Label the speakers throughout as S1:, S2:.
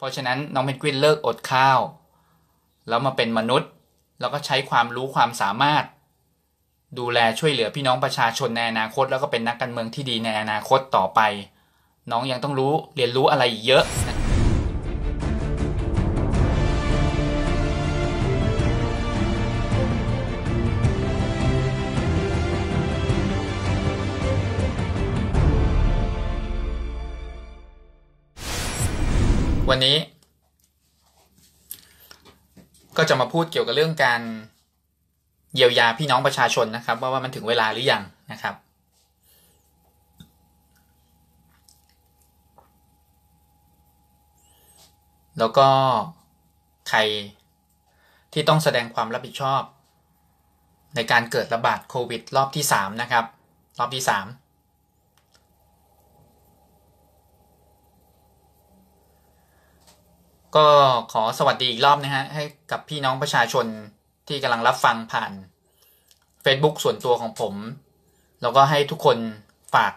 S1: เพราะฉะนั้นน้องเพนกวินเลิกอดข้าวแล้วมาเป็นมนุษย์แล้วก็ใช้ความรู้ความสามารถ ดูแลช่วยเหลือพี่น้องประชาชนในอนาคต แล้วก็เป็นนักการเมืองที่ดีในอนาคตต่อไป น้องยังต้องรู้เรียนรู้อะไรเยอะวันนี้ก็จะมาพูดเกี่ยวกับเรื่องการเยียวยาพี่น้องประชาชนนะครับว่าว่ามันถึงเวลาหรือยังนะครับ แล้วก็ใครที่ต้องแสดงความรับผิดชอบในการเกิดระบาดโควิดรอบที่ 3 นะครับรอบที่3ก็ขอสวัสดีอีกรอบนะฮะ ให้กับพี่น้องประชาชนที่กำลังรับฟังผ่าน Facebook ส่วนตัวของผม แล้วก็ให้ทุกคนฝาก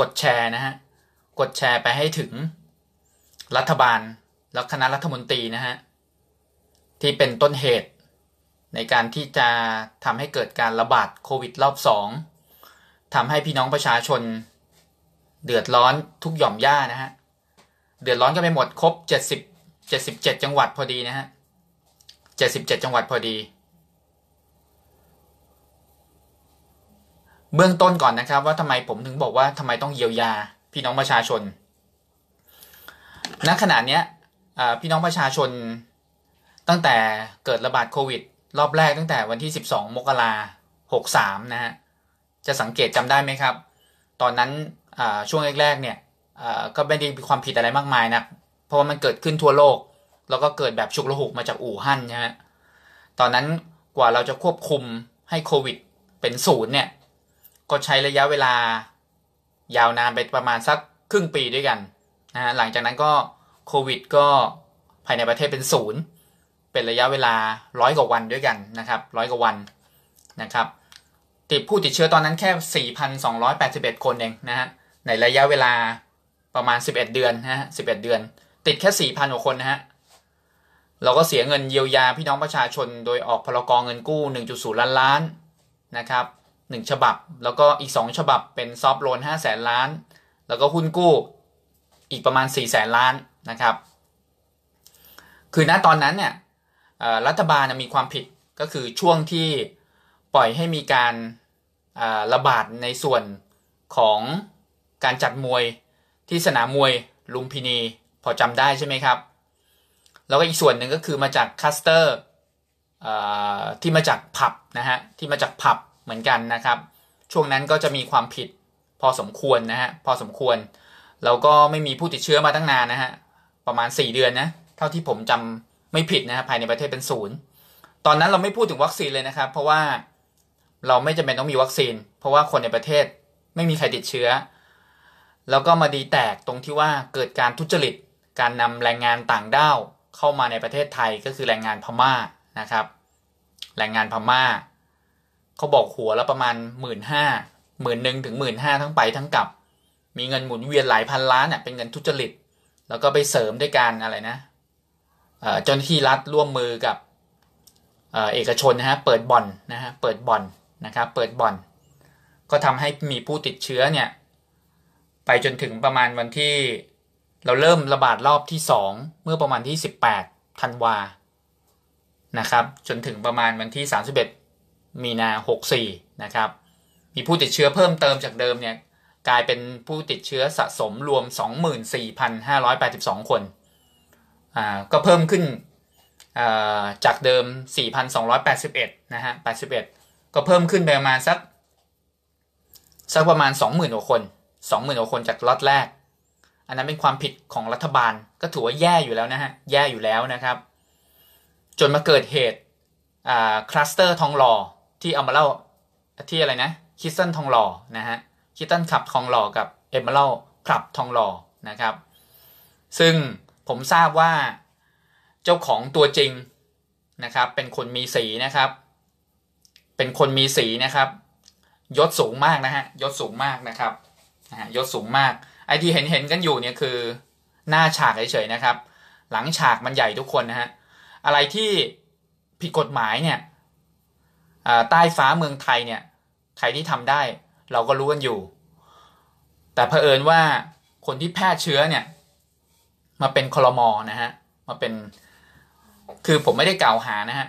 S1: กดแชร์นะฮะ กดแชร์ไปให้ถึงรัฐบาลและคณะรัฐมนตรีนะฮะ ที่เป็นต้นเหตุ ในการที่จะทำให้เกิดการระบาดโควิดรอบสองทำให้พี่น้องประชาชน เดือดร้อนทุกหย่อมย่านะฮะ เดือดร้อนกันไปหมด ครบ 70เจ็ดสิบเจ็ดจังหวัดพอดีนะฮะเจ็ดสิบเจ็ดจังหวัดพอดี เบื้องต้นก่อนนะครับว่าทำไมผมถึงบอกว่าทำไมต้องเยียวยาพี่น้องประชาชน ณ ขณะเนี้ยพี่น้องประชาชนตั้งแต่เกิดระบาดโควิด รอบแรกตั้งแต่วันที่ 12 มกราหกสามนะฮะ จะสังเกตจำได้ไหมครับ ตอนนั้นช่วงแรกๆเนี่ยก็ไม่ได้มีความผิดอะไรมากมายนะเพราะว่ามันเกิดขึ้นทั่วโลก แล้วก็เกิดแบบชุกระหุกมาจากอู่ฮั่นนะฮะ ตอนนั้นกว่าเราจะควบคุมให้โควิดเป็นศูนย์เนี่ย ก็ใช้ระยะเวลา ยาวนานไปประมาณสักครึ่งปีด้วยกันนะฮะ หลังจากนั้นก็โควิด ก็ภายในประเทศเป็นศูนย์ เป็นระยะเวลาร้อยกว่าวันด้วยกัน นะครับร้อยกว่าวันนะครับ ติดผู้ติดเชื้อตอนนั้นแค่ 4,281 คนเองนะฮะ ในระยะเวลาประมาณ 11 เดือนนะฮะ11 เดือนติดแค่สี่พันกว่าคนนะฮะ เราก็เสียเงินเยียวยาพี่น้องประชาชน โดยออกพรกองเงินกู้หนึ่งจุดศย์ล้านล้าน นะครับหนึ่งฉบับแล้วก็อีกสองฉบับเป็นซอฟโลนห้าแสนล้าน แล้วก็หุ้นกู้อีกประมาณสี่แสนล้านนะครับ คือณตอนนั้นเนี่ยรัฐบาลมีความผิดก็คือช่วงที่ปล่อยให้มีการระบาดในส่วนของการจัดมวยที่สนามมวยลุมพินีพอจำได้ใช่ไหมครับ แล้วก็อีกส่วนหนึ่งก็คือมาจากคัสเตอร์ที่มาจากผับนะฮะ ที่มาจากผับเหมือนกันนะครับ ช่วงนั้นก็จะมีความผิดพอสมควรนะฮะ พอสมควร แล้วก็ไม่มีผู้ติดเชื้อมาตั้งนานนะฮะ ประมาณ 4 เดือนนะ เท่าที่ผมจำไม่ผิดนะฮะภายในประเทศเป็นศูนย์ ตอนนั้นเราไม่พูดถึงวัคซีนเลยนะครับ เพราะว่าเราไม่จำเป็นต้องมีวัคซีน เพราะว่าคนในประเทศไม่มีใครติดเชื้อ แล้วก็มาดีแตกตรงที่ว่าเกิดการทุจริตการนำแรงงานต่างด้าวเข้ามาในประเทศไทยก็คือแรงงานพม่านะครับแรงงานพม่าเขาบอกหัวละประมาณหมื่นห้าหมื่นหนึ่งถึงหมื่นห้าทั้งไปทั้งกลับ มีเงินหมุนเวียนหลายพันล้านเน่ยเป็นเงินทุจริต แล้วก็ไปเสริมด้วยการอะไรนะเจ้าหน้าที่รัฐร่วมมือกับเอกชนนะฮะเปิดบ่อนนะฮะเปิดบ่อนนะครับเปิดบ่อน ก็ทำให้มีผู้ติดเชื้อเนี่ยไปจนถึงประมาณวันที่เราเริ่มระบาดรอบที่ 2 เมื่อประมาณที่ 18 ธันวานะครับ จนถึงประมาณวันที่ 31 มีนา 64 นะครับ มีผู้ติดเชื้อเพิ่มเติมจากเดิมเนี่ย กลายเป็นผู้ติดเชื้อสะสมรวม 24,582 คน อ่า ก็เพิ่มขึ้นจากเดิม 4,281 นะฮะ 81 ก็เพิ่มขึ้นไปประมาณสักสักประมาณ 20,000กว่าคน 20,000กว่าคนจากล็อตแรกอันนั้นเป็นความผิดของรัฐบาลก็ถือว่าแย่อยู่แล้วนะฮะแย่อยู่แล้วนะครับ จนมาเกิดเหตุคลัสเตอร์ทองหล่อที่เอามาเล่าที่อะไรนะคิสตันทองหล่อนะฮะคิสตันขับทองหล่อกับเอมเ่ลขับทองหล่อนะครับ ซึ่งผมทราบว่า เจ้าของตัวจริงนะครับ เป็นคนมีสีนะครับ เป็นคนมีสีนะครับยศสูงมากนะฮะยศสูงมากนะครับนะฮะยศสูงมากไอที่เห็นเห็นกันอยู่เนี่ยคือหน้าฉากเฉยๆนะครับ หลังฉากมันใหญ่ทุกคนนะฮะ อะไรที่ผิดกฎหมายเนี่ย ใต้ฟ้าเมืองไทยเนี่ย ใครที่ทำได้เราก็รู้กันอยู่ แต่เผอิญว่าคนที่แพร่เชื้อเนี่ย มาเป็นคลมอนะฮะมาเป็น คือผมไม่ได้กล่าวหานะฮะ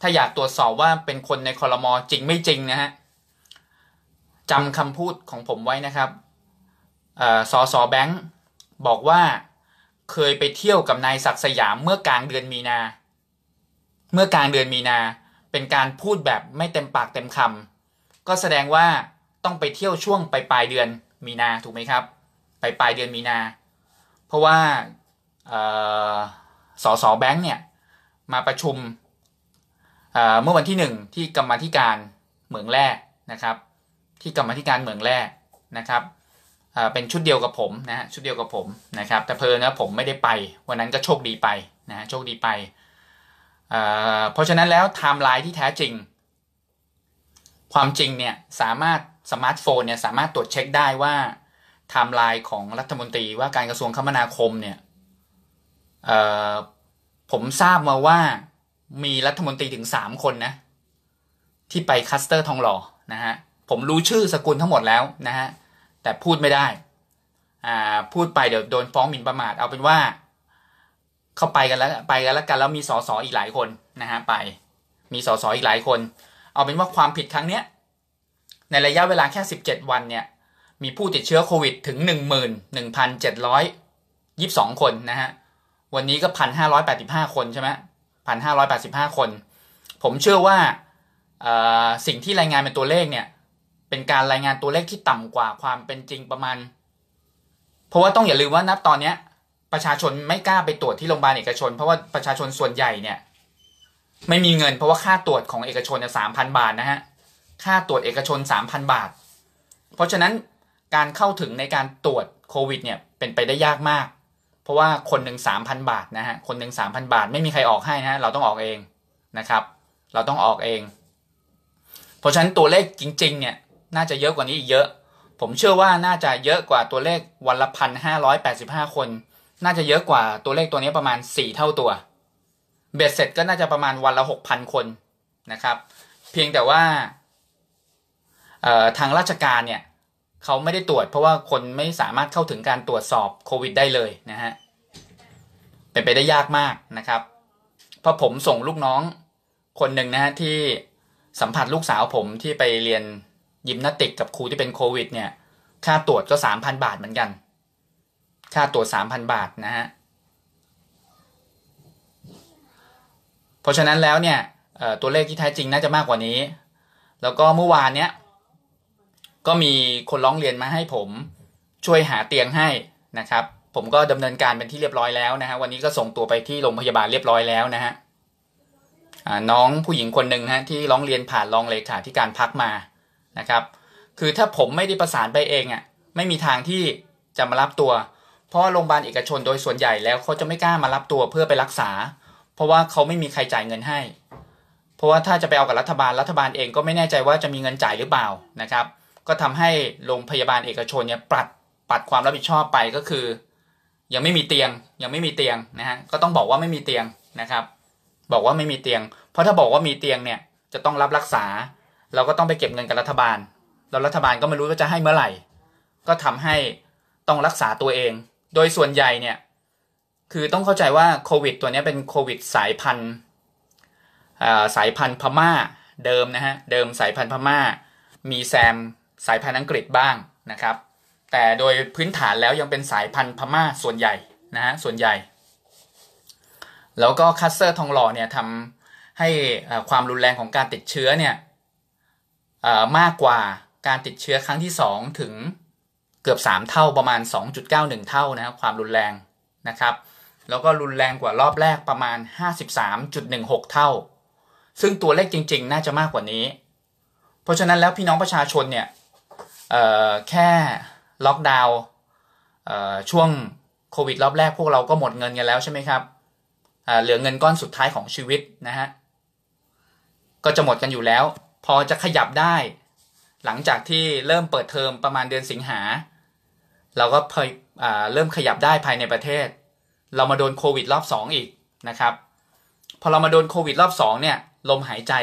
S1: ถ้าอยากตรวจสอบว่าเป็นคนในคลมอจริงไม่จริงนะฮะจำคำพูดของผมไว้นะครับสอสอแบงค์บอกว่าเคยไปเที่ยวกับนายศักสยามเมื่อกลางเดือนมีนาเมื่อกลางเดือนมีนาเป็นการพูดแบบไม่เต็มปากเต็มคำก็แสดงว่าต้องไปเที่ยวช่วงปลายปลายเดือนมีนาถูกไหมครับปลายปลายเดือนมีนาเพราะว่าสอสอแบงค์เนี่ยมาประชุมเมื่อวันที่หนึ่งที่กรรมธิการเหมืองแร่นะครับ ที่กรรมธิการเหมืองแร่นะครับเป็นชุดเดียวกับผมนะฮะชุดเดียวกับผมนะครับ แต่เพลินนะผมไม่ได้ไป วันนั้นก็โชคดีไปนะโชคดีไป เพราะฉะนั้นแล้วไทม์ไลน์ที่แท้จริง ความจริงเนี่ยสามารถ สมาร์ทโฟนเนี่ยสามารถตรวจเช็คได้ว่าไทม์ไลน์ของรัฐมนตรีว่าการกระทรวงคมนาคมเนี่ยผมทราบมาว่ามีรัฐมนตรีถึงสามคนนะ ที่ไปคัสเตอร์ทองหล่อนะฮะผมรู้ชื่อสกุลทั้งหมดแล้วนะฮะแต่พูดไม่ได้ อ่า พูดไปเดี๋ยวโดนฟ้องหมิ่นประมาท เอาเป็นว่า เข้าไปกันแล้ว ไปกันแล้วกัน แล้วมีสอสออีกหลายคนนะฮะ ไป มีสอสออีกหลายคน เอาเป็นว่าความผิดครั้งเนี้ย ในระยะเวลาแค่ 17 วันเนี่ย มีผู้ติดเชื้อโควิดถึง11,722 คนนะฮะ วันนี้ก็ 1,585 คนใช่ไหม1,585 คน ผมเชื่อว่า สิ่งที่รายงานเป็นตัวเลขเนี่ยเป็นการรายงานตัวเลขที่ต่ำกว่าความเป็นจริงประมาณ เพราะว่าต้องอย่าลืมว่านับตอนเนี้ย ประชาชนไม่กล้าไปตรวจที่โรงพยาบาลเอกชน เพราะว่าประชาชนส่วนใหญ่เนี่ยไม่มีเงินเพราะว่าค่าตรวจของเอกชนสามพันบาทนะฮะค่าตรวจเอกชนสามพันบาทเพราะฉะนั้นการเข้าถึงในการตรวจโควิดเนี่ยเป็นไปได้ยากมาก เพราะว่าคนหนึ่งสามพันบาทนะฮะคนหนึ่งสามพันบาทไม่มีใครออกให้นะฮะเราต้องออกเองนะครับ เราต้องออกเอง เพราะฉะนั้นตัวเลขจริงๆเนี่ยน่าจะเยอะกว่านี้อีกเยอะ ผมเชื่อว่าน่าจะเยอะกว่าตัวเลขวันละพันห้าร้อยแปดสิบห้าคน น่าจะเยอะกว่าตัวเลขตัวนี้ประมาณสี่เท่าตัว เบ็ดเสร็จก็น่าจะประมาณวันละหกพันคนนะครับ เพียงแต่ว่าทางราชการเนี่ยเขาไม่ได้ตรวจเพราะว่าคนไม่สามารถเข้าถึงการตรวจสอบโควิด ได้เลยนะฮะเป็นไปได้ยากมากนะครับ เพราะผมส่งลูกน้องคนหนึ่งนะฮะที่สัมผัสลูกสาวผมที่ไปเรียนยิมนาติกกับครูที่เป็นโควิดเนี่ย ค่าตรวจก็สามพันบาทเหมือนกัน ค่าตรวจสามพันบาทนะฮะ เพราะฉะนั้นแล้วเนี่ยตัวเลขที่แท้จริงน่าจะมากกว่านี้ แล้วก็เมื่อวานเนี้ยก็มีคนร้องเรียนมาให้ผม ช่วยหาเตียงให้นะครับ ผมก็ดำเนินการเป็นที่เรียบร้อยแล้วนะฮะ วันนี้ก็ส่งตัวไปที่โรงพยาบาลเรียบร้อยแล้วนะฮะน้องผู้หญิงคนหนึ่งฮะที่ร้องเรียนผ่านรองเลขาธิการพักมานะครับ คือถ้าผมไม่ได้ประสานไปเองอ่ะ ไม่มีทางที่จะมารับตัว เพราะโรงพยาบาลเอกชนโดยส่วนใหญ่แล้วเขาจะไม่กล้ามารับตัวเพื่อไปรักษา เพราะว่าเขาไม่มีใครจ่ายเงินให้ เพราะว่าถ้าจะไปเอากับรัฐบาล รัฐบาลเองก็ไม่แน่ใจว่าจะมีเงินจ่ายหรือเปล่านะครับ ก็ทำให้โรงพยาบาลเอกชนเนี่ยปัดปัดความรับผิดชอบไปก็คือ ยังไม่มีเตียงยังไม่มีเตียงนะฮะ ก็ต้องบอกว่าไม่มีเตียงนะครับบอกว่าไม่มีเตียง เพราะถ้าบอกว่ามีเตียงเนี่ยจะต้องรับรักษาเราก็ต้องไปเก็บเงินกับรัฐบาล แล้วรัฐบาลก็ไม่รู้ว่าจะให้เมื่อไหร่ ก็ทำให้ต้องรักษาตัวเอง โดยส่วนใหญ่เนี่ย คือต้องเข้าใจว่า โควิดตัวนี้เป็น โควิดสายพันธุ์สายพันธุ์พม่าเดิมนะฮะ เดิมสายพันธุ์พม่า มีแซมสายพันธุ์อังกฤษบ้างนะครับ แต่โดยพื้นฐานแล้วยังเป็นสายพันธุ์พม่าส่วนใหญ่นะฮะ ส่วนใหญ่ แล้วก็คัสเซอร์ทองหล่อเนี่ยทำให้ความรุนแรงของการติดเชื้อเนี่ยมากกว่าการติดเชื้อครั้งที่ 2 ถึงเกือบ 3 เท่าประมาณ 2.91 เท่านะครับความรุนแรงนะครับ แล้วก็รุนแรงกว่ารอบแรกประมาณ 53.16 เท่า ซึ่งตัวเลขจริงๆน่าจะมากกว่านี้ เพราะฉะนั้นแล้วพี่น้องประชาชนเนี่ยแค่ล็อกดาวน์ช่วงโควิดรอบแรก พวกเราก็หมดเงินกันแล้วใช่ไหมครับเหลือเงินก้อนสุดท้ายของชีวิตนะฮะก็จะหมดกันอยู่แล้วพอจะขยับได้หลังจากที่เริ่มเปิดเทอมประมาณเดือนสิงหา เราก็เพอเริ่มขยับได้ภายในประเทศ เรามาโดนโควิดรอบ2ออีกนะครับ พอเรามาโดนโควิดรอบ2เนี่ย ลมหายใจ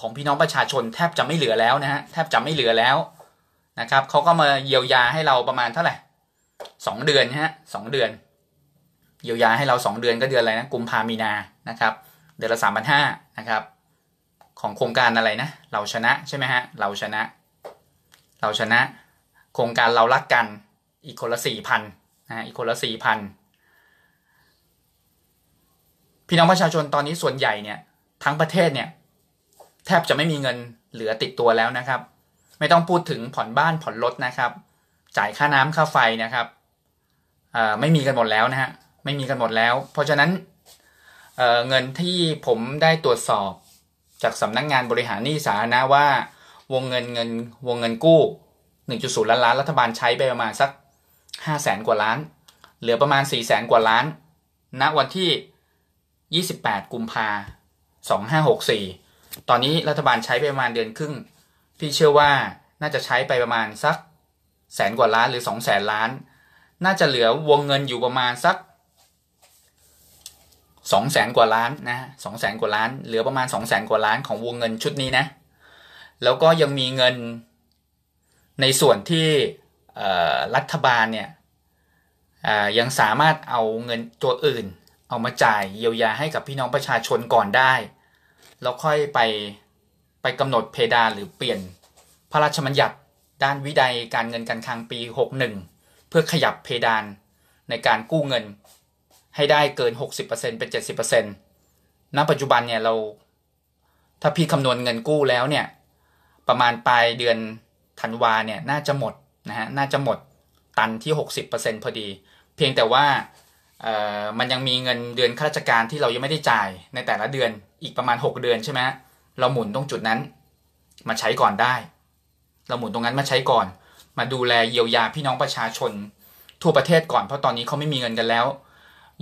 S1: ของพี่น้องประชาชนแทบจะไม่เหลือแล้วนะฮะแทบจะไม่เหลือแล้วนะครับเขาก็มาเยียวยาให้เราประมาณเท่าไหร่สองเดือนฮะสองเดือนเยียวยาให้เราสองเดือนก็เดือนอะไรนะกุมภามีนานะครับเดือนละสามพันห้านะครับของโครงการอะไรนะ เราชนะใช่ไหมฮะ เราชนะ เราชนะ โครงการเรารักกัน อีกคนละสี่พันนะอีกคนละสี่พันพี่น้องประชาชนตอนนี้ส่วนใหญ่เนี่ยทั้งประเทศเนี่ย แทบจะไม่มีเงินเหลือติดตัวแล้วนะครับ ไม่ต้องพูดถึงผ่อนบ้าน ผ่อนรถนะครับ จ่ายค่าน้ำค่าไฟนะครับไม่มีกันหมดแล้วนะฮะ ไม่มีกันหมดแล้ว เพราะฉะนั้นเเงินที่ผมได้ตรวจสอบจากสำนักงงานบริหารหนี้สาธารณะว่าวงเงินเงินวงเงินกู้ 1.0 ล้านล้านรัฐบาลใช้ไปประมาณสัก 5 0 0แสนกว่าล้าน เหลือประมาณ 4 0 0แสนกว่าล้านณนะวันที่ 28 กุมภา2564 ตอนนี้รัฐบาลใช้ไปประมาณเดือนครึ่งพี่เชื่อว่าน่าจะใช้ไปประมาณสักแสนกว่าล้านหรือ 2 0 0แสนล้าน น่าจะเหลือวงเงินอยู่ประมาณสักสองแสนกว่าล้านนะสองแสนกว่าล้านเหลือประมาณสองแสนกว่าล้านของวงเงินชุดนี้นะแล้วก็ยังมีเงินในส่วนที่รัฐบาลเนี่ยยังสามารถเอาเงินตัวอื่น เอามาจ่ายเยียวยาให้กับพี่น้องประชาชนก่อนได้แล้วค่อยไปไปกำหนดเพดานหรือเปลี่ยนพระราชบัญญัติด้านวิดัยการเงินการคลังปี 61 เพื่อขยับเพดานในการกู้เงินให้ได้เกิน 60%เป็น 70%ณปัจจุบันเนี่ย เรา ถ้าพี่คำนวณเงินกู้แล้วเนี่ย ประมาณปลายเดือนธันวาเนี่ย น่าจะหมดนะฮะน่าจะหมดตันที่ 60%พอดี เพียงแต่ว่ามันยังมีเงินเดือนข้าราชการที่เรายังไม่ได้จ่าย ในแต่ละเดือนอีกประมาณ 6 เดือนใช่ไหมเราหมุนตรงจุดนั้นมาใช้ก่อนได้ เราหมุนตรงนั้นมาใช้ก่อน มาดูแลเยียวยาพี่น้องประชาชนทั่วประเทศก่อนเพราะตอนนี้เขาไม่มีเงินกันแล้ว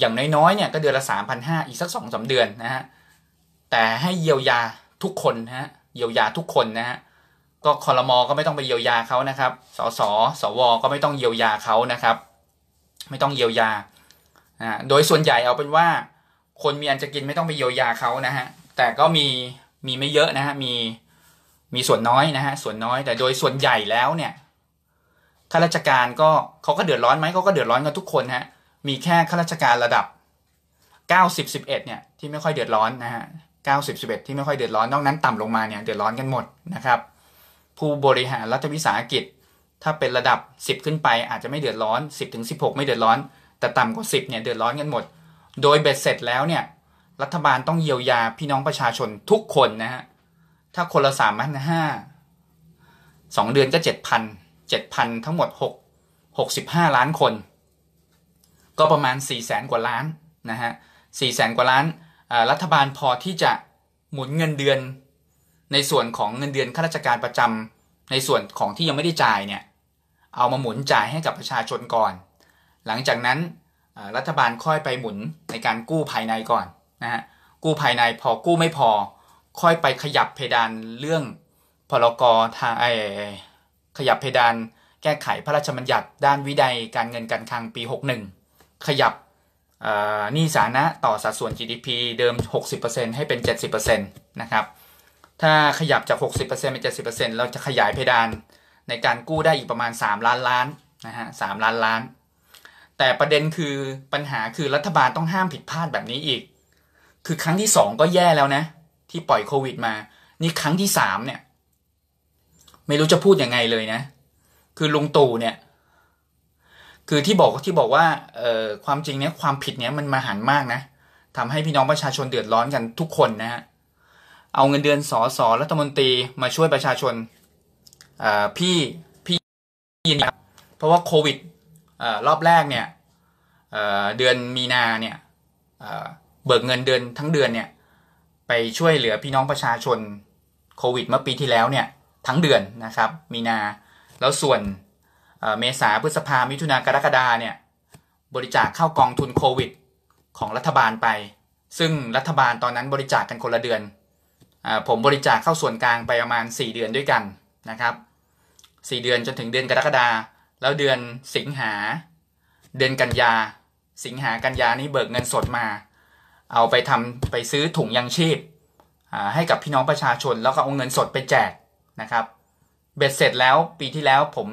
S1: อย่างน้อยๆ เนี่ยก็เดือนละ 3 5 0พอีกสักสองสาเดือนนะฮะ แต่ให้เยียวยาทุกคนนะฮะ เยียวยาทุกคนนะฮะ ก็คอรมอก็ไม่ต้องไปเยียวยาเขานะครับสสสวก็ไม่ต้องเยียวยาเขานะครับ ไม่ต้องเยียวยานะโดยส่วนใหญ่เอาเป็นว่า คนมีอันจะกินไม่ต้องไปเยียวยาเขานะฮะ แต่ก็มี มีไม่เยอะนะฮะ มี มีส่วนน้อยนะฮะ ส่วนน้อย แต่โดยส่วนใหญ่แล้วเนี่ย ข้าราชการก็เขาก็เดือดร้อนไหมเขาก็เดือดร้อนกันทุกคนฮะมีแค่ข้าราชการระดับ90 11เนี่ยที่ไม่ค่อยเดือดร้อนนะฮะ90 11 ที่ไม่ค่อยเดือดร้อนนอกนั้นต่ำลงมาเนี่ยเดือดร้อนกันหมดนะครับผู้บริหารรัฐวิสาหกิจ ถ้าเป็นระดับ 10 ขึ้นไปอาจจะไม่เดือดร้อน 10ถึง16 ไม่เดือดร้อน แต่ต่ำกว่า 10เนี่ยเดือดร้อนกันหมด โดยเบ็ดเสร็จแล้วเนี่ยรัฐบาลต้องเยียวยาพี่น้องประชาชนทุกคนนะฮะถ้าคนละสามพันห้าสองเดือนก็เจ็ดพันเจ็ดพันทั้งหมดหกหกสิบห้าล้านคนก็ประมาณ4ี่แสนกว่าล้านนะฮะสี่แสนกว่าล้านรัฐบาลพอที่จะหมุนเงินเดือน ในส่วนของเงินเดือนข้าราชการประจำ ในส่วนของที่ยังไม่ได้จ่ายเนี่ยเอามาหมุนจ่ายให้กับประชาชนก่อน หลังจากนั้นรัฐบาลค่อยไปหมุนในการกู้ภายในก่อนนะฮะกู้ภายในพอกู้ไม่พอค่อยไปขยับเพดานเรื่องพลกรทางไอขยับเพดานแก้ไขพระราชบัญญัติด้านวินัยการเงินการคลังปี 61ขยับนี่สาณะต่อสัดส่วน GDP เดิม 60%ให้เป็น 70%นะครับ ถ้าขยับจาก 60%เป็น 70%เราจะขยายเพดานในการกู้ได้อีกประมาณ 3 ล้านล้านนะฮะสล้านล้าน แต่ประเด็นคือปัญหาคือรัฐบาลต้องห้ามผิดพลาดแบบนี้อีก คือครั้งที่ 2 ก็แย่แล้วนะ ที่ปล่อยโควิดมา นี่ครั้งที่ 3 เนี่ย ไม่รู้จะพูดยังไงเลยนะ คือลุงตู่เนี่ยคือที่บอกที่บอกว่าความจริงเนี้ยความผิดเนี้ยมันมาหันมากนะทำให้พี่น้องประชาชนเดือดร้อนกันทุกคนนะฮะเอาเงินเดือนสอสอรัฐมนตรีมาช่วยประชาชนพี่พี่ยินครับเพราะว่าโควิดรอบแรกเนี่ยเดือนมีนาเนี่ยเบิกเงินเดือนทั้งเดือนเนี่ยไปช่วยเหลือพี่น้องประชาชนโควิด เมื่อปีที่แล้วเนี่ย ทั้งเดือนนะครับมีนาแล้วส่วนเมษาพฤษภา มิถุนากรกฎาเนี่ยบริจาคเข้ากองทุนโควิด ของรัฐบาลไป ซึ่งรัฐบาลตอนนั้นบริจาคกกันคนละเดือนอผมบริจาคเข้าส่วนกลางไปประมาณ 4 เดือนด้วยกันนะครับ 4 เดือนจนถึงเดือนกรกฎาแล้วเดือนสิงหา เดือนกันยา สิงหากันยานี้เบิกเงินสดมา เอาไปทำไปซื้อถุงยางชีพให้กับพี่น้องประชาชน แล้วก็เอาเงินสดไปแจกนะครับ เบ็ดเสร็จแล้วปีที่แล้วผม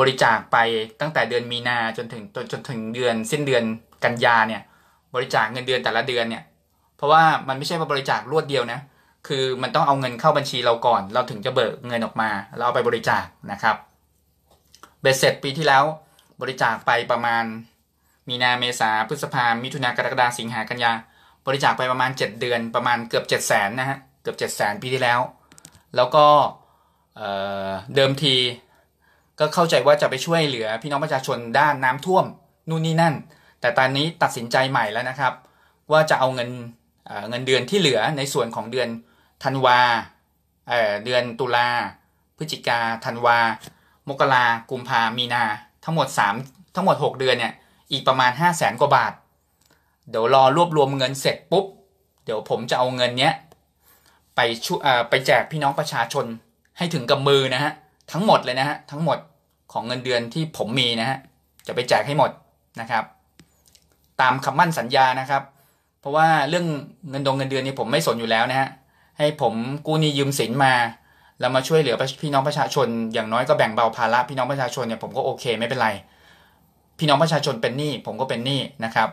S1: บริจาคไปตั้งแต่เดือนมีนาจนถึงจนถึงเดือน สิ้นเดือนกันยาเนี่ยบริจาคเงินเดือนแต่ละเดือนเนี่ยเพราะว่ามันไม่ใช่ว่าบริจาครวดเดียวนะ คือมันต้องเอาเงินเข้าบัญชีเราก่อน เราถึงจะเบิกเงินออกมาเราเอาไปบริจาคนะครับเบสเสร็จ ปีที่แล้วบริจาคไปประมาณมีนาเมษาพฤษภามิถุนากรกฎาสิงหากันยา บริจาคไปประมาณ 7 เดือน ประมาณเกือบ7 0 0 0 0นนะฮะเกือบ7 0 0 0 0 0 ปีที่แล้ว แล้วก็เดิมทีก็เข้าใจว่าจะไปช่วยเหลือพี่น้องประชาชนด้านน้ำท่วม นู่นนี่นั่น แต่ตอนนี้ตัดสินใจใหม่แล้วนะครับ ว่าจะเอาเงินเงินเดือนที่เหลือในส่วนของเดือนธันวาเเดือนตุลาพฤศจิกาธันวา มกรากุมภามีนา ทั้งหมด 3 ทั้งหมด 6 เดือนเนี่ยอีกประมาณ 5 0 0แสนกว่าบาท เดี๋ยวรอรวบรวมเงินเสร็จปุ๊บ เดี๋ยวผมจะเอาเงินเนี้ยไปช่วยไปแจกพี่น้องประชาชนให้ถึงกับมือนะฮะทั้งหมดเลยนะฮะทั้งหมดของเงินเดือนที่ผมมีนะฮะจะไปแจกให้หมดนะครับ ตามคำมั่นสัญญานะครับ เพราะว่าเรื่องเงินดงเงินเดือนนี่ผมไม่สนอยู่แล้วนะฮะให้ผมกู้นี้ยืมสินมาแล้วมาช่วยเหลือพี่น้องประชาชน อย่างน้อยก็แบ่งเบาภาระพี่น้องประชาชนเนี่ยผมก็โอเคไม่เป็นไร พี่น้องประชาชนเป็นหนี้ ผมก็เป็นหนี้นะครับ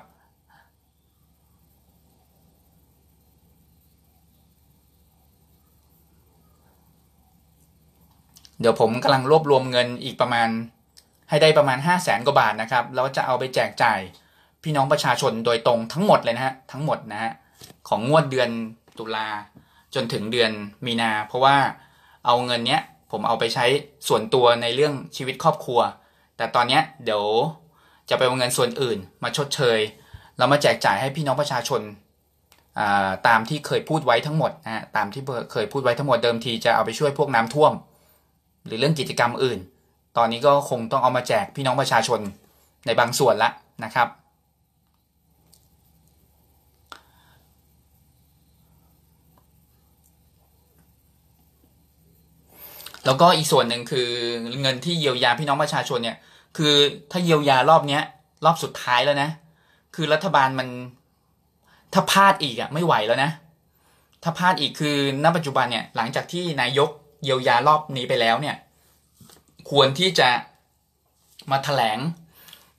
S1: เดี๋ยวผมกำลังรวบรวมเงินอีกประมาณให้ได้ประมาณ 5 0 0แสนกว่าบาทนะครับ แล้วจะเอาไปแจกจ่ายพี่น้องประชาชนโดยตรงทั้งหมดเลยนะฮะทั้งหมดนะฮะของงวดเดือนตุลา จนถึงเดือนมีนา เพราะว่าเอาเงินเนี้ยผมเอาไปใช้ส่วนตัวในเรื่องชีวิตครอบครัว แต่ตอนเนี้ยเดี๋ยวจะไปเอาเงินส่วนอื่นมาชดเชยแล้วมาแจกจ่ายให้พี่น้องประชาชนตามที่เคยพูดไว้ทั้งหมดนะฮะตามที่เคยพูดไว้ทั้งหมดเดิมทีจะเอาไปช่วยพวกน้ำท่วมหรือเรื่องกิจกรรมอื่น ตอนนี้ก็คงต้องเอามาแจกพี่น้องประชาชนในบางส่วนละนะครับ แล้วก็อีกส่วนหนึ่งคือเงินที่เยียวยาพี่น้องประชาชนเนี่ย คือถ้าเยียวยารอบเนี้ยรอบสุดท้ายแล้วนะ คือรัฐบาลมันถ้าพลาดอีกอะไม่ไหวแล้วนะ ถ้าพลาดอีกคือณปัจจุบันเนี่ยหลังจากที่นายกเยียวยารอบนี้ไปแล้วเนี่ยควรที่จะมาถแถลง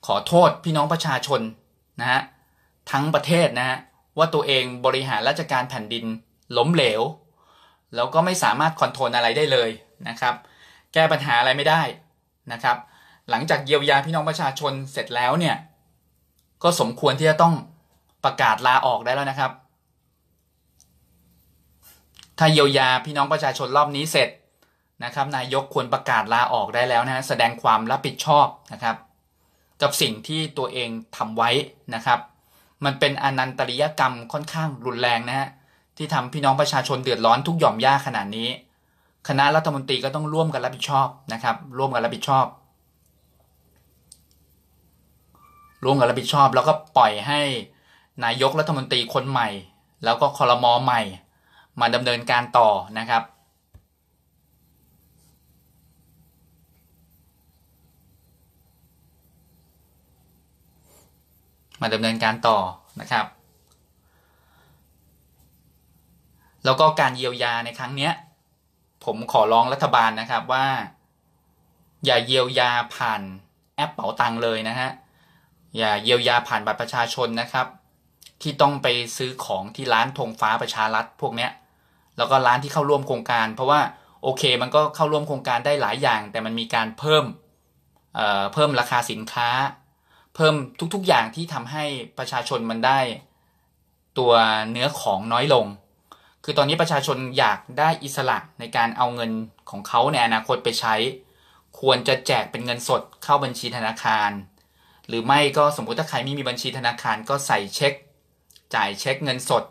S1: ขอโทษ พี่น้องประชาชนนะฮะทั้งประเทศนะฮะว่าตัวเองบริหารราชการแผ่นดินล้มเหลวแล้วก็ไม่สามารถคอนโทรลอะไรได้เลยนะครับแก้ปัญหาอะไรไม่ได้นะครับ หลังจากเยียวยาพี่น้องประชาชนเสร็จแล้วเนี่ยก็สมควรที่จะต้องประกาศลาออกได้แล้วนะครับถ้าเยียวยา พี่น้องประชาชนรอบนี้เสร็จนะครับนายกควรประกาศลาออกได้แล้วนะฮะแสดงความรับผิดชอบนะครับกับสิ่งที่ตัวเองทำไว้นะครับ มันเป็นอนันตริยกรรมค่อนข้างรุนแรงนะฮะที่ทำพี่น้องประชาชนเดือดร้อนทุกหย่อมย่าขนาดนี้ คณะรัฐมนตรีก็ต้องร่วมกันรับผิดชอบนะครับร่วมกันรับผิดชอบ ร่วมกันรับผิดชอบ แล้วก็ปล่อยให้นายกรัฐมนตรีคนใหม่ แล้วก็คอรมอใหม่มาดำเนินการต่อนะครับ มาดำเนินการต่อนะครับ แล้วก็การเยียวยาในครั้งเนี้ยผมขอร้องรัฐบาลนะครับว่า อย่าเยียวยาผ่านแอปเป๋าตังเลยนะฮะอย่าเยียวยาผ่านบัตรประชาชนนะครับ ที่ต้องไปซื้อของที่ร้านธงฟ้าประชารัฐพวกเนี้ยแล้วก็ร้านที่เข้าร่วมโครงการ เพราะว่า โอเคมันก็เข้าร่วมโครงการได้หลายอย่าง แต่มันมีการเพิ่มเเพิ่มราคาสินค้า เพิ่มทุก ๆ อย่างที่ทำให้ประชาชนมันได้ตัวเนื้อของน้อยลง คือตอนนี้ประชาชนอยากได้อิสระในการเอาเงินของเขาในอนาคตไปใช้ ควรจะแจกเป็นเงินสด เข้าบัญชีธนาคาร หรือไม่ก็สมมุติถ้าใครไม่มีบัญชีธนาคารก็ใส่เช็ค จ่ายเช็ค เงินสด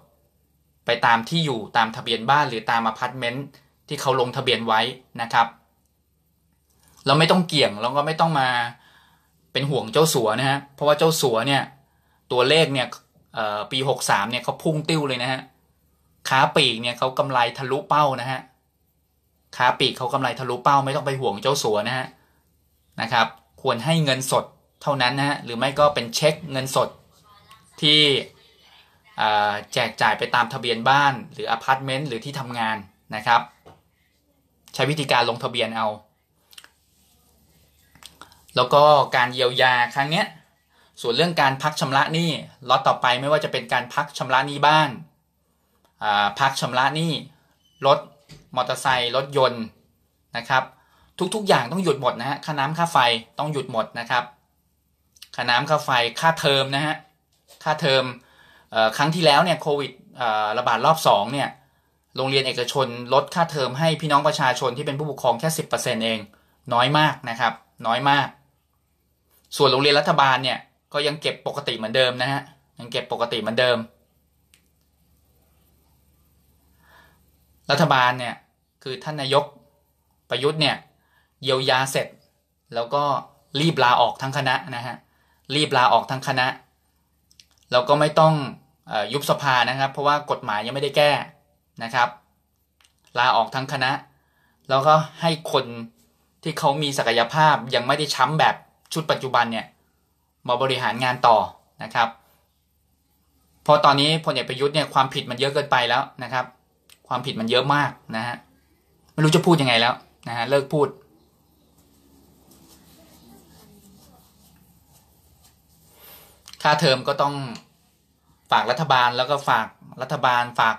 S1: ไปตามที่อยู่ตามทะเบียนบ้านหรือตามอพาร์ตเมนต์ที่เขาลงทะเบียนไว้นะครับ เราไม่ต้องเกี่ยงเราก็ไม่ต้องมาเป็นห่วงเจ้าสัวนะฮะเพราะว่าเจ้าสัวเนี่ยตัวเลขเนี่ยปีหกสามเนี่ยเขาพุ่งติ้วเลยนะฮะค้าปีกเนี่ยเขากำไรทะลุเป้านะฮะค้าปีกเขากำไรทะลุเป้าไม่ต้องไปห่วงเจ้าสัวนะฮะนะครับควรให้เงินสดเท่านั้นนะฮะหรือไม่ก็เป็นเช็คเงินสดที่แจกจ่ายไปตามทะเบียนบ้านหรืออพาร์ตเมนต์หรือที่ทำงานนะครับ ใช้วิธีการลงทะเบียนเอา แล้วก็การเยียวยาครั้งนี้ ส่วนเรื่องการพักชำระหนี้ล็อตต่อไปไม่ว่าจะเป็นการพักชำระหนี้บ้านพักชำระหนี้รถมอเตอร์ไซค์รถยนต์นะครับ ทุกๆอย่างต้องหยุดหมดนะฮะค่าน้ำค่าไฟต้องหยุดหมดนะครับค่าน้ำค่าไฟค่าเทอมนะฮะค่าเทอมครั้งที่แล้วเนี่ยโควิดระบาดรอบ2เนี่ยโรงเรียนเอกชนลดค่าเทอมให้พี่น้องประชาชนที่เป็นผู้ปกครองแค่สิบเเปอร์ซต์เองน้อยมากนะครับน้อยมาก ส่วนโรงเรียนรัฐบาลเนี่ยก็ยังเก็บปกติเหมือนเดิมนะฮะยังเก็บปกติเหมือนเดิม รัฐบาลเนี่ยคือท่านนายกประยุทธ์เนี่ยเยียวยาเสร็จ แล้วก็รีบลาออกทั้งคณะนะฮะรีบลาออกทั้งคณะแล้วก็ไม่ต้องยุบสภานะครับ เพราะว่ากฎหมายยังไม่ได้แก้นะครับ ลาออกทั้งคณะ แล้วก็ให้คนที่เขามีศักยภาพยังไม่ได้ช้ำแบบชุดปัจจุบันเนี่ยมาบริหารงานต่อนะครับพอตอนนี้พลเอกประยุทธ์เนี่ยความผิดมันเยอะเกินไปแล้วนะครับ ความผิดมันเยอะมากนะฮะไม่รู้จะพูดยังไงแล้วนะฮะเลิกพูด ค่าเทอมก็ต้องฝาก รัฐบาลแล้วก็ฝากรัฐบาลฝาก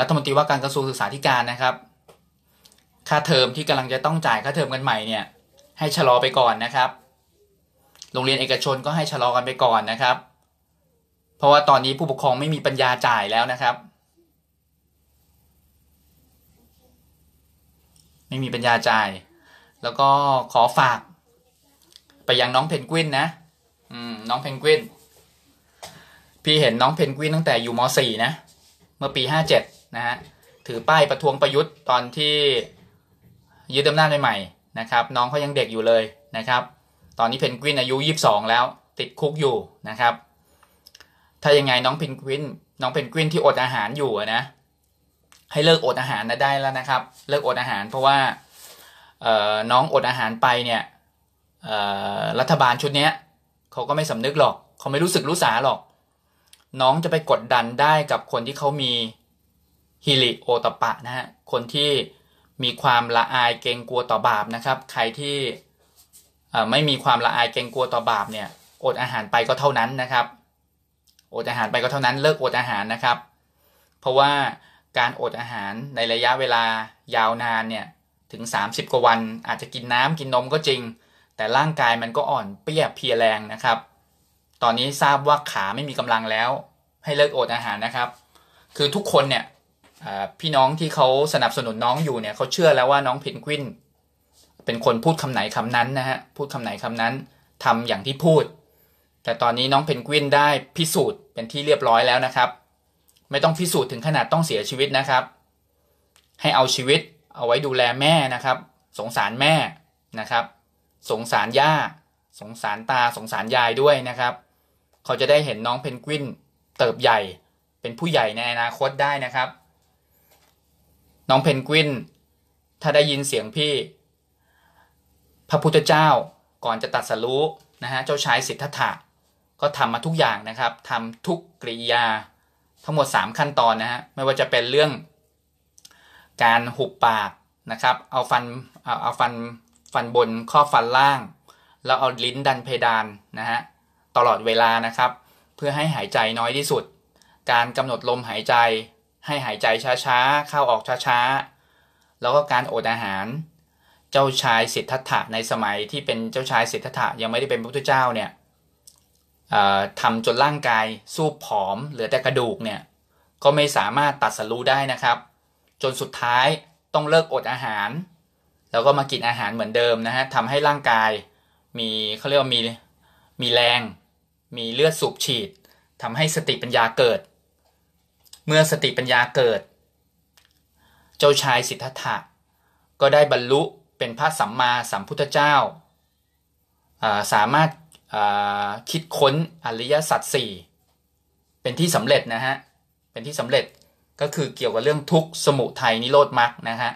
S1: รัฐมนตรีว่าการกระทรวงศึกษาธิการนะครับ ค่าเทอมที่กำลังจะต้องจ่ายค่าเทอมกันใหม่เนี่ย ให้ชะลอไปก่อนนะครับ โรงเรียนเอกชนก็ให้ชะลอกันไปก่อนนะครับ เพราะว่าตอนนี้ผู้ปกครองไม่มีปัญญาจ่ายแล้วนะครับ ไม่มีปัญญาจ่าย แล้วก็ขอฝาก ไปยังน้องเพนกวินนะน้องเพนกวินพี่เห็นน้องเพนกวินตั้งแต่อยู่ม .4 นะเมื่อปี 57นะฮะถือป้ายประท้วงประยุทธ์ตอนที่ยึดอำนาจใหม่ๆนะครับน้องเขายังเด็กอยู่เลยนะครับตอนนี้เพนกวินอายุ 22 แล้วติดคุกอยู่นะครับถ้ายังไงน้องเพนกวินน้องเพนกวินที่อดอาหารอยู่นะให้เลิกอดอาหารนะได้แล้วนะครับเลิกอดอาหาร เพราะว่าน้องอดอาหารไปเนี่ยรัฐบาลชุดนี้เขาก็ไม่สำนึกหรอกเขาไม่รู้สึกรู้สาหรอกน้องจะไปกดดันได้กับคนที่เขามีฮิริโอตปะนะฮะ คนที่มีความละอายเกรงกลัวต่อบาปนะครับ ใครที่ไม่มีความละอายเกรงกลัวต่อบาปเนี่ย อดอาหารไปก็เท่านั้นนะครับอดอาหารไปก็เท่านั้นเลิกอดอาหารนะครับ เพราะว่าการอดอาหารในระยะเวลายาวนานเนี่ยถึง 30กว่าวัน อาจจะกินน้ำกินนมก็จริง แต่ร่างกายมันก็อ่อนเปียกเพียแรงนะครับตอนนี้ทราบว่าขาไม่มีกำลังแล้วให้เลิกอดอาหารนะครับ คือทุกคนเนี่ยพี่น้องที่เขาสนับสนุนน้องอยู่เนี่ยเขาเชื่อแล้วว่าน้องเพนกวินเป็นคนพูดคำไหนคำนั้นนะฮะพูดคำไหนคำนั้นทำอย่างที่พูด แต่ตอนนี้น้องเพนกวินได้พิสูจน์เป็นที่เรียบร้อยแล้วนะครับ ไม่ต้องพิสูจน์ถึงขนาดต้องเสียชีวิตนะครับ ให้เอาชีวิตเอาไว้ดูแลแม่นะครับ สงสารแม่นะครับ สงสารย่าสงสารตาสงสารยายด้วยนะครับเขาจะได้เห็นน้องเพนกวินเติบใหญ่เป็นผู้ใหญ่ในอนาคตได้นะครับ น้องเพนกวินถ้าได้ยินเสียงพี่พระพุทธเจ้าก่อนจะตัดสรู้นะฮะเจ้าชายสิทธัตถะก็ทำมาทุกอย่างนะครับทำทุกกริยาทั้งหมด 3 ขั้นตอนนะฮะไม่ว่าจะเป็นเรื่องการหุบปากนะครับ เอาฟันเอาเอาฟันฟันบนข้อฟันล่าง แล้วเอาลิ้นดันเพดานนะฮะตลอดเวลานะครับเพื่อให้หายใจน้อยที่สุด การกำหนดลมหายใจให้หายใจช้าๆเข้าออกช้าๆ แล้วก็การอดอาหาร เจ้าชายสิทธัตถะในสมัยที่เป็นเจ้าชายสิทธัตถะยังไม่ได้เป็นพระพุทธเจ้าเนี่ยทำจนร่างกายสูบผอมเหลือแต่กระดูกเนี่ยก็ไม่สามารถตัดสรู้ได้นะครับ จนสุดท้ายต้องเลิกอดอาหาร แล้วก็มากินอาหารเหมือนเดิมนะฮะทำให้ร่างกายมีเขาเรียกว่ามีมีแรงมีเลือดสูบฉีดทำให้สติปัญญาเกิด เมื่อสติปัญญาเกิด เจ้าชายสิทธัตถะก็ได้บรรลุเป็นพระสัมมาสัมพุทธเจ้า สามารถคิดค้นอริยสัจสี่เป็นที่สำเร็จนะฮะเป็นที่สำเร็จก็คือเกี่ยวกับเรื่องทุกข์สมุทัยนิโรธมรรคนะฮะ